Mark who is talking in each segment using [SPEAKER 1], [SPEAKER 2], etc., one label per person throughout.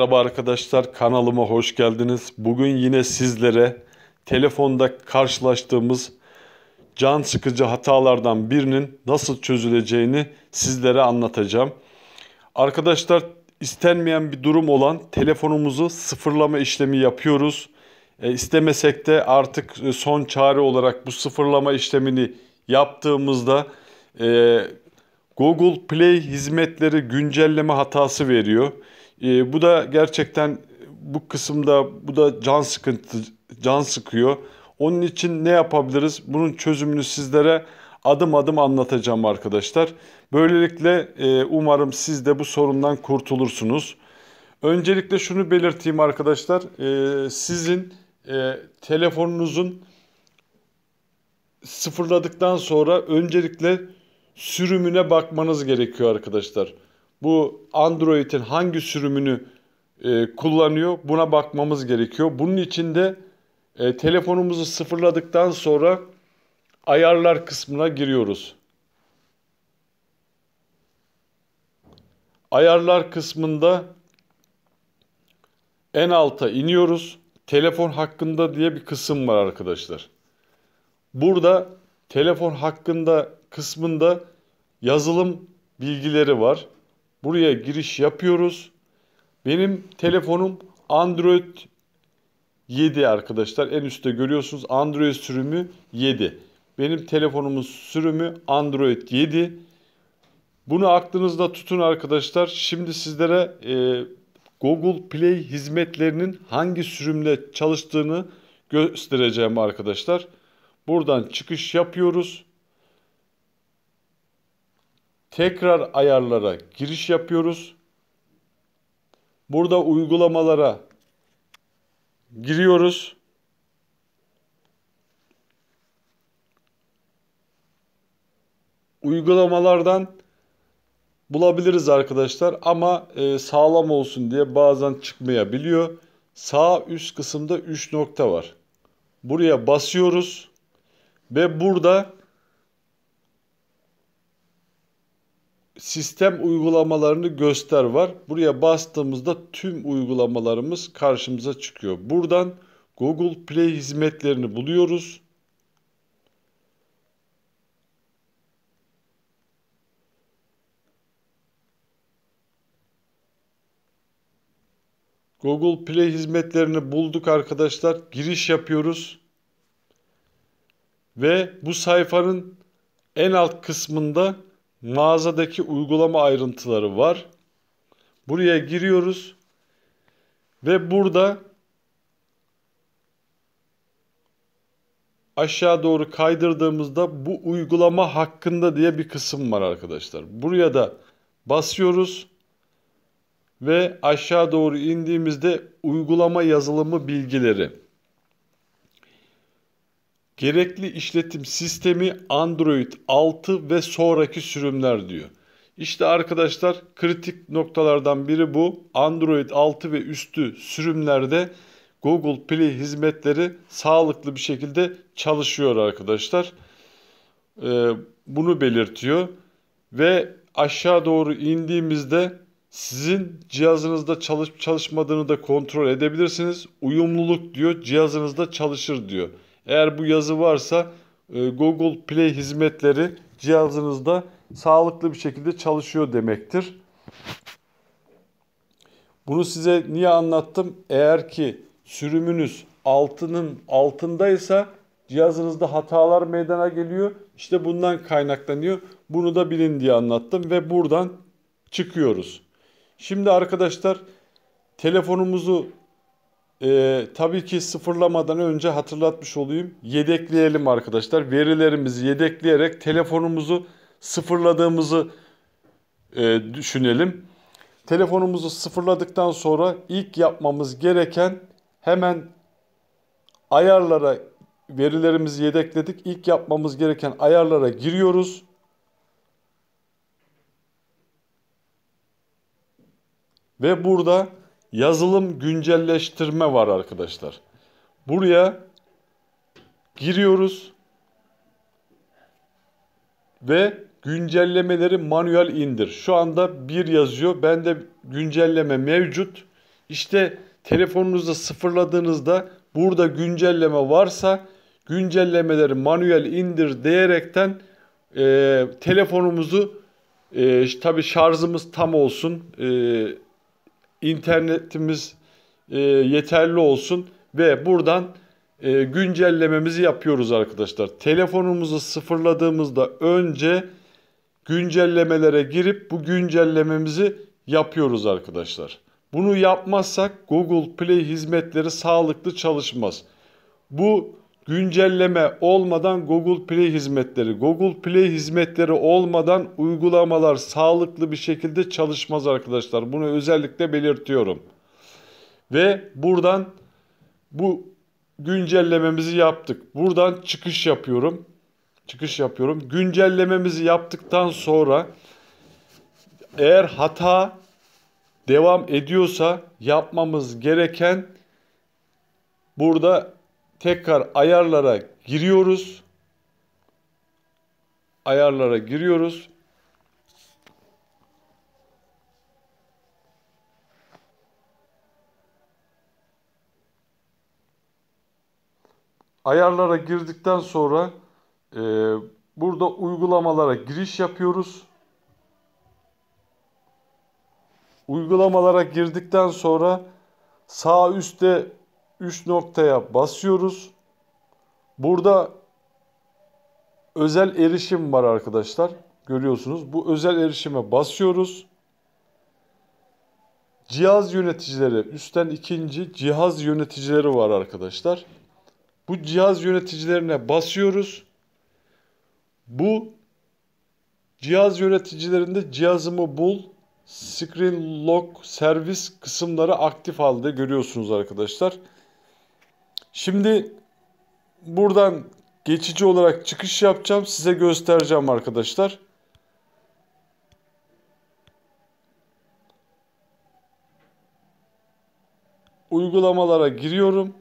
[SPEAKER 1] Merhaba arkadaşlar kanalıma hoş geldiniz. Bugün yine sizlere telefonda karşılaştığımız can sıkıcı hatalardan birinin nasıl çözüleceğini sizlere anlatacağım. Arkadaşlar istenmeyen bir durum olan telefonumuzu sıfırlama işlemi yapıyoruz. E, istemesek de artık son çare olarak bu sıfırlama işlemini yaptığımızda e, Google Play hizmetleri güncelleme hatası veriyor. E, bu da gerçekten bu kısımda bu da can sıkıntı can sıkıyor. Onun için ne yapabiliriz? Bunun çözümünü sizlere adım adım anlatacağım arkadaşlar. Böylelikle e, umarım siz de bu sorundan kurtulursunuz. Öncelikle şunu belirteyim arkadaşlar. E, sizin e, telefonunuzun sıfırladıktan sonra öncelikle sürümüne bakmanız gerekiyor arkadaşlar bu Android'in hangi sürümünü e, kullanıyor buna bakmamız gerekiyor. Bunun için de e, telefonumuzu sıfırladıktan sonra ayarlar kısmına giriyoruz. Ayarlar kısmında en alta iniyoruz. Telefon hakkında diye bir kısım var arkadaşlar. Burada telefon hakkında kısmında yazılım bilgileri var. Buraya giriş yapıyoruz. Benim telefonum Android 7 arkadaşlar. En üstte görüyorsunuz Android sürümü 7. Benim telefonumun sürümü Android 7. Bunu aklınızda tutun arkadaşlar. Şimdi sizlere e, Google Play hizmetlerinin hangi sürümle çalıştığını göstereceğim arkadaşlar. Buradan çıkış yapıyoruz. Tekrar ayarlara giriş yapıyoruz. Burada uygulamalara giriyoruz. Uygulamalardan bulabiliriz arkadaşlar ama e, sağlam olsun diye bazen çıkmayabiliyor. Sağ üst kısımda 3 nokta var. Buraya basıyoruz ve burada sistem uygulamalarını göster var. Buraya bastığımızda tüm uygulamalarımız karşımıza çıkıyor. Buradan Google Play hizmetlerini buluyoruz. Google Play hizmetlerini bulduk arkadaşlar. Giriş yapıyoruz. Ve bu sayfanın en alt kısmında mağazadaki uygulama ayrıntıları var. Buraya giriyoruz ve burada aşağı doğru kaydırdığımızda bu uygulama hakkında diye bir kısım var arkadaşlar. Buraya da basıyoruz ve aşağı doğru indiğimizde uygulama yazılımı bilgileri Gerekli işletim sistemi Android 6 ve sonraki sürümler diyor. İşte arkadaşlar kritik noktalardan biri bu. Android 6 ve üstü sürümlerde Google Play hizmetleri sağlıklı bir şekilde çalışıyor arkadaşlar. Ee, bunu belirtiyor. Ve aşağı doğru indiğimizde sizin cihazınızda çalışıp çalışmadığını da kontrol edebilirsiniz. Uyumluluk diyor, cihazınızda çalışır diyor. Eğer bu yazı varsa e, Google Play hizmetleri cihazınızda sağlıklı bir şekilde çalışıyor demektir. Bunu size niye anlattım? Eğer ki sürümünüz altının altındaysa cihazınızda hatalar meydana geliyor. İşte bundan kaynaklanıyor. Bunu da bilin diye anlattım ve buradan çıkıyoruz. Şimdi arkadaşlar telefonumuzu ee, tabii ki sıfırlamadan önce hatırlatmış olayım. Yedekleyelim arkadaşlar. Verilerimizi yedekleyerek telefonumuzu sıfırladığımızı e, düşünelim. Telefonumuzu sıfırladıktan sonra ilk yapmamız gereken hemen ayarlara verilerimizi yedekledik. İlk yapmamız gereken ayarlara giriyoruz. Ve burada yazılım güncelleştirme var arkadaşlar. Buraya giriyoruz ve güncellemeleri manuel indir. Şu anda bir yazıyor. Ben de güncelleme mevcut. İşte telefonunuzda sıfırladığınızda burada güncelleme varsa güncellemeleri manuel indir diyerekten e, telefonumuzu e, tabi şarjımız tam olsun e, internetimiz e, yeterli olsun ve buradan e, güncellememizi yapıyoruz arkadaşlar. Telefonumuzu sıfırladığımızda önce güncellemelere girip bu güncellememizi yapıyoruz arkadaşlar. Bunu yapmazsak Google Play hizmetleri sağlıklı çalışmaz. Bu güncelleme olmadan Google Play hizmetleri, Google Play hizmetleri olmadan uygulamalar sağlıklı bir şekilde çalışmaz arkadaşlar. Bunu özellikle belirtiyorum. Ve buradan bu güncellememizi yaptık. Buradan çıkış yapıyorum. Çıkış yapıyorum. Güncellememizi yaptıktan sonra eğer hata devam ediyorsa yapmamız gereken burada tekrar ayarlara giriyoruz. Ayarlara giriyoruz. Ayarlara girdikten sonra e, burada uygulamalara giriş yapıyoruz. Uygulamalara girdikten sonra sağ üstte 3 noktaya basıyoruz. Burada özel erişim var arkadaşlar. Görüyorsunuz. Bu özel erişime basıyoruz. Cihaz yöneticileri, üstten ikinci cihaz yöneticileri var arkadaşlar. Bu cihaz yöneticilerine basıyoruz. Bu cihaz yöneticilerinde cihazımı bul, screen lock, servis kısımları aktif halde görüyorsunuz arkadaşlar. Şimdi buradan geçici olarak çıkış yapacağım. Size göstereceğim arkadaşlar. Uygulamalara giriyorum.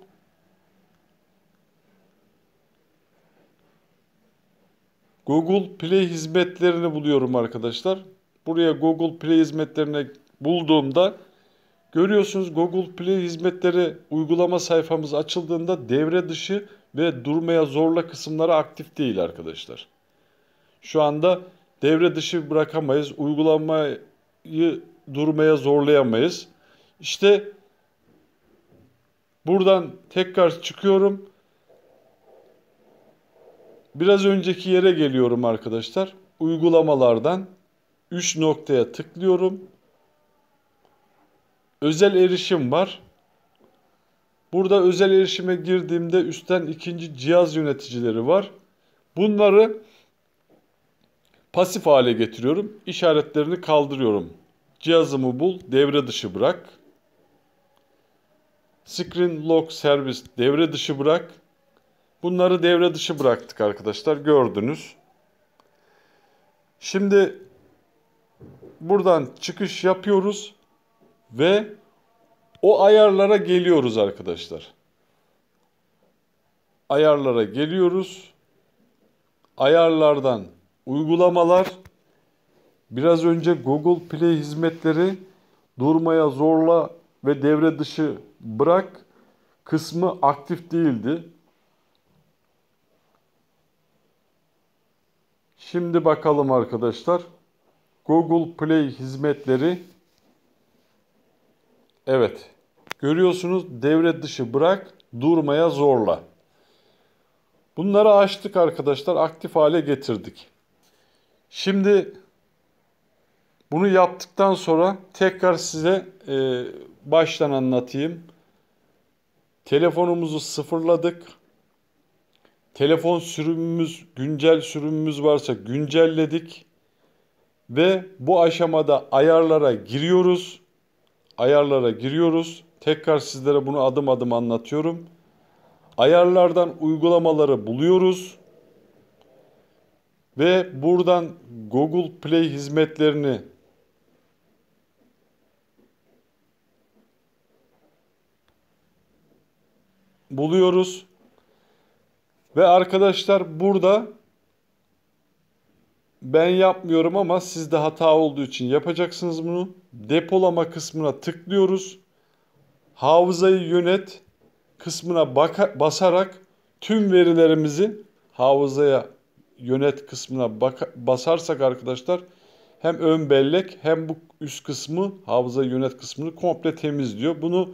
[SPEAKER 1] Google Play hizmetlerini buluyorum arkadaşlar. Buraya Google Play hizmetlerini bulduğumda Görüyorsunuz Google Play hizmetleri uygulama sayfamız açıldığında devre dışı ve durmaya zorla kısımları aktif değil arkadaşlar. Şu anda devre dışı bırakamayız. Uygulamayı durmaya zorlayamayız. İşte buradan tekrar çıkıyorum. Biraz önceki yere geliyorum arkadaşlar. Uygulamalardan 3 noktaya tıklıyorum özel erişim var. Burada özel erişime girdiğimde üstten ikinci cihaz yöneticileri var. Bunları pasif hale getiriyorum. İşaretlerini kaldırıyorum. Cihazımı bul, devre dışı bırak. Screen Lock Service devre dışı bırak. Bunları devre dışı bıraktık arkadaşlar. Gördünüz. Şimdi buradan çıkış yapıyoruz ve o ayarlara geliyoruz arkadaşlar. Ayarlara geliyoruz. Ayarlardan uygulamalar biraz önce Google Play hizmetleri durmaya zorla ve devre dışı bırak kısmı aktif değildi. Şimdi bakalım arkadaşlar. Google Play hizmetleri Evet. Görüyorsunuz devre dışı bırak, durmaya zorla. Bunları açtık arkadaşlar, aktif hale getirdik. Şimdi bunu yaptıktan sonra tekrar size e, baştan anlatayım. Telefonumuzu sıfırladık. Telefon sürümümüz, güncel sürümümüz varsa güncelledik. Ve bu aşamada ayarlara giriyoruz ayarlara giriyoruz. Tekrar sizlere bunu adım adım anlatıyorum. Ayarlardan uygulamaları buluyoruz. Ve buradan Google Play hizmetlerini buluyoruz. Ve arkadaşlar burada ben yapmıyorum ama sizde hata olduğu için yapacaksınız bunu depolama kısmına tıklıyoruz. Hafızayı yönet kısmına baka, basarak tüm verilerimizi hafızaya yönet kısmına baka, basarsak arkadaşlar hem ön bellek hem bu üst kısmı hafıza yönet kısmını komple temizliyor. Bunu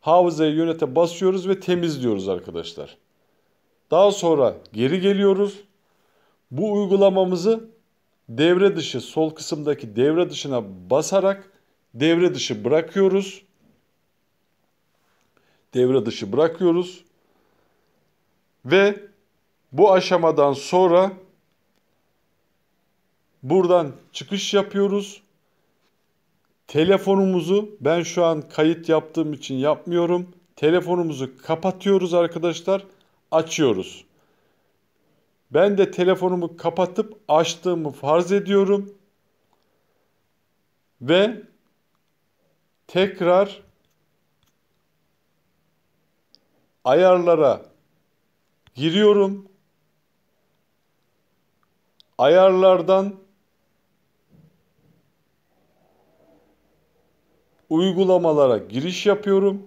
[SPEAKER 1] hafızaya yönete basıyoruz ve temizliyoruz arkadaşlar. Daha sonra geri geliyoruz. Bu uygulamamızı devre dışı sol kısımdaki devre dışına basarak devre dışı bırakıyoruz. Devre dışı bırakıyoruz. Ve bu aşamadan sonra buradan çıkış yapıyoruz. Telefonumuzu ben şu an kayıt yaptığım için yapmıyorum. Telefonumuzu kapatıyoruz arkadaşlar. Açıyoruz. Ben de telefonumu kapatıp açtığımı farz ediyorum ve tekrar ayarlara giriyorum. Ayarlardan uygulamalara giriş yapıyorum.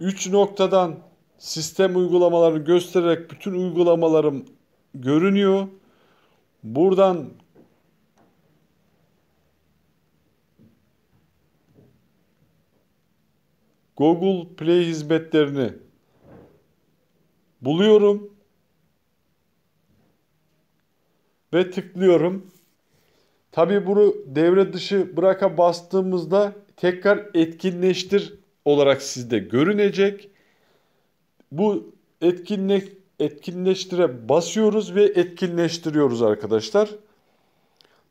[SPEAKER 1] 3 noktadan sistem uygulamalarını göstererek bütün uygulamalarım görünüyor. Buradan Google Play hizmetlerini buluyorum ve tıklıyorum. Tabi bunu devre dışı bıraka bastığımızda tekrar etkinleştir olarak sizde görünecek bu etkinle etkinleştire basıyoruz ve etkinleştiriyoruz arkadaşlar.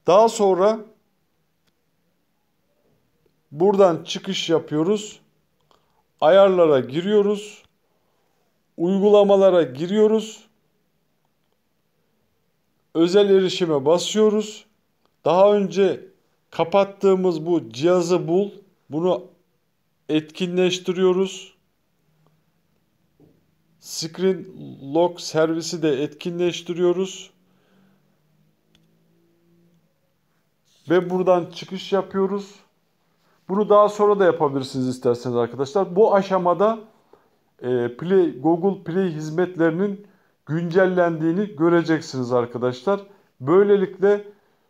[SPEAKER 1] Daha sonra buradan çıkış yapıyoruz. Ayarlara giriyoruz. Uygulamalara giriyoruz. Özel erişime basıyoruz. Daha önce kapattığımız bu cihazı bul. Bunu etkinleştiriyoruz. Screen Lock servisi de etkinleştiriyoruz. Ve buradan çıkış yapıyoruz. Bunu daha sonra da yapabilirsiniz isterseniz arkadaşlar. Bu aşamada e, Play, Google Play hizmetlerinin güncellendiğini göreceksiniz arkadaşlar. Böylelikle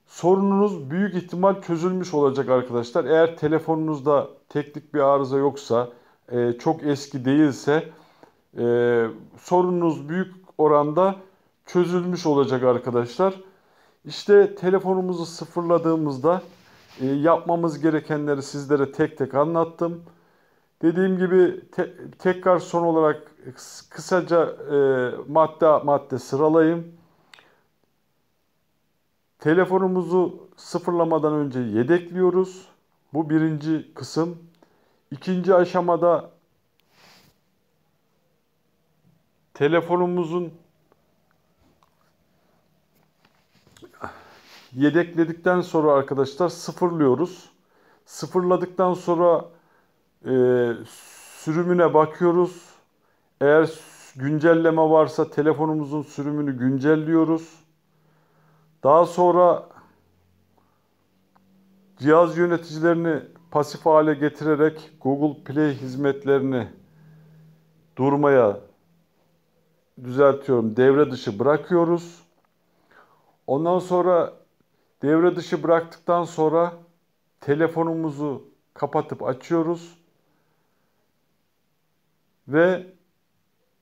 [SPEAKER 1] sorununuz büyük ihtimal çözülmüş olacak arkadaşlar. Eğer telefonunuzda teknik bir arıza yoksa, e, çok eski değilse e, sorununuz büyük oranda çözülmüş olacak arkadaşlar. İşte telefonumuzu sıfırladığımızda e, yapmamız gerekenleri sizlere tek tek anlattım. Dediğim gibi te, tekrar son olarak kısaca e, madde madde sıralayayım. Telefonumuzu sıfırlamadan önce yedekliyoruz. Bu birinci kısım. İkinci aşamada telefonumuzun yedekledikten sonra arkadaşlar sıfırlıyoruz. Sıfırladıktan sonra e, sürümüne bakıyoruz. Eğer güncelleme varsa telefonumuzun sürümünü güncelliyoruz. Daha sonra cihaz yöneticilerini pasif hale getirerek Google Play hizmetlerini durmaya düzeltiyorum devre dışı bırakıyoruz. Ondan sonra devre dışı bıraktıktan sonra telefonumuzu kapatıp açıyoruz ve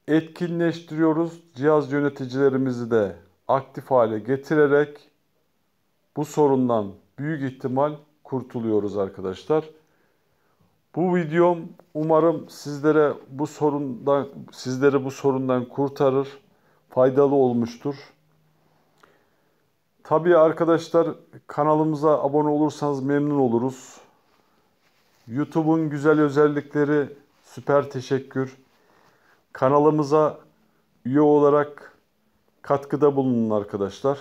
[SPEAKER 1] etkinleştiriyoruz. Cihaz yöneticilerimizi de aktif hale getirerek bu sorundan büyük ihtimal kurtuluyoruz arkadaşlar. Bu videom umarım sizlere bu sorundan sizleri bu sorundan kurtarır, faydalı olmuştur. Tabii arkadaşlar kanalımıza abone olursanız memnun oluruz. YouTube'un güzel özellikleri süper teşekkür. Kanalımıza üye olarak katkıda bulunun arkadaşlar.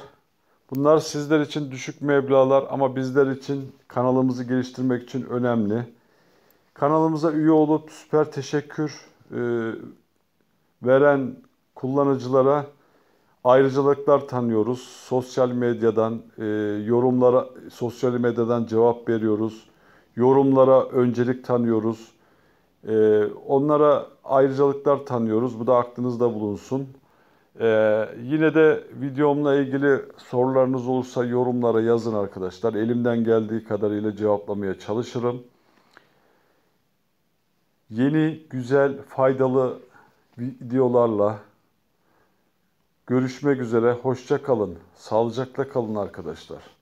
[SPEAKER 1] Bunlar sizler için düşük meblalar ama bizler için kanalımızı geliştirmek için önemli. Kanalımıza üye olup süper teşekkür e, veren kullanıcılara ayrıcalıklar tanıyoruz. Sosyal medyadan e, yorumlara, sosyal medyadan cevap veriyoruz. Yorumlara öncelik tanıyoruz. E, onlara ayrıcalıklar tanıyoruz. Bu da aklınızda bulunsun. Ee, yine de videomla ilgili sorularınız olursa yorumlara yazın arkadaşlar. Elimden geldiği kadarıyla cevaplamaya çalışırım yeni, güzel, faydalı videolarla görüşmek üzere. Hoşça kalın. Sağlıcakla kalın arkadaşlar.